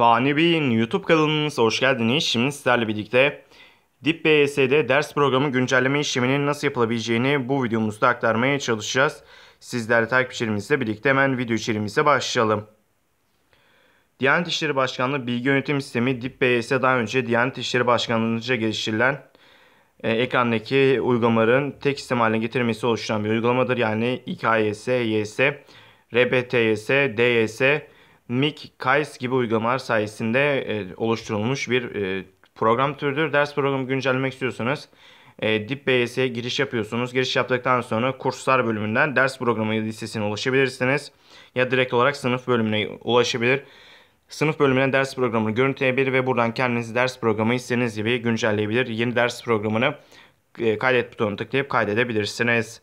Fani Bey'in YouTube kanalımıza hoş geldiniz. Şimdi sizlerle birlikte Dip BS'de ders programı güncelleme işleminin nasıl yapılabileceğini bu videomuzda aktarmaya çalışacağız. Sizlerle takipçilerimizle birlikte hemen video içeriğimize başlayalım. Diyanet İşleri Başkanlığı Bilgi Yönetim Sistemi Dip BS daha önce Diyanet İşleri Başkanlığı'nca geliştirilen e, ekrandaki uygulamaların tek sistem haline getirmesi oluşturan bir uygulamadır. Yani İKYS, YS, RBTYS, DYS, Mic, KAIS gibi uygulamalar sayesinde e, oluşturulmuş bir e, program türüdür. Ders programı güncellemek istiyorsanız e, DeepBS'ye giriş yapıyorsunuz. Giriş yaptıktan sonra kurslar bölümünden ders programı listesine ulaşabilirsiniz. Ya direkt olarak sınıf bölümüne ulaşabilir. Sınıf bölümüne ders programını görüntüleyebilir ve buradan kendinizi ders programı istediğiniz gibi güncelleyebilir. Yeni ders programını e, kaydet butonuna tıklayıp kaydedebilirsiniz.